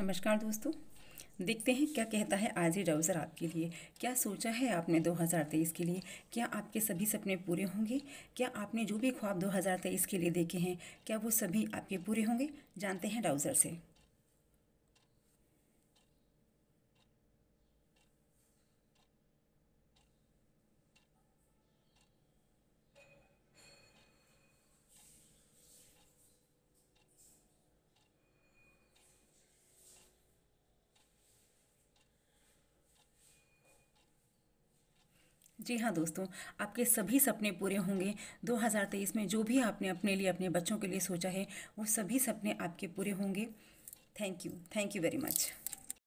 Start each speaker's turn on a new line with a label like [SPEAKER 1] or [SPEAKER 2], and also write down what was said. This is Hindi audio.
[SPEAKER 1] नमस्कार दोस्तों देखते हैं क्या कहता है आज ही राउज़र आपके लिए क्या सोचा है आपने 2023 के लिए क्या आपके सभी सपने पूरे होंगे क्या आपने जो भी ख्वाब 2023 के लिए देखे हैं क्या वो सभी आपके पूरे होंगे जानते हैं राउज़र से जी हाँ दोस्तों आपके सभी सपने पूरे होंगे 2023 में जो भी आपने अपने लिए अपने बच्चों के लिए सोचा है वो सभी सपने आपके पूरे होंगे thank you thank you very much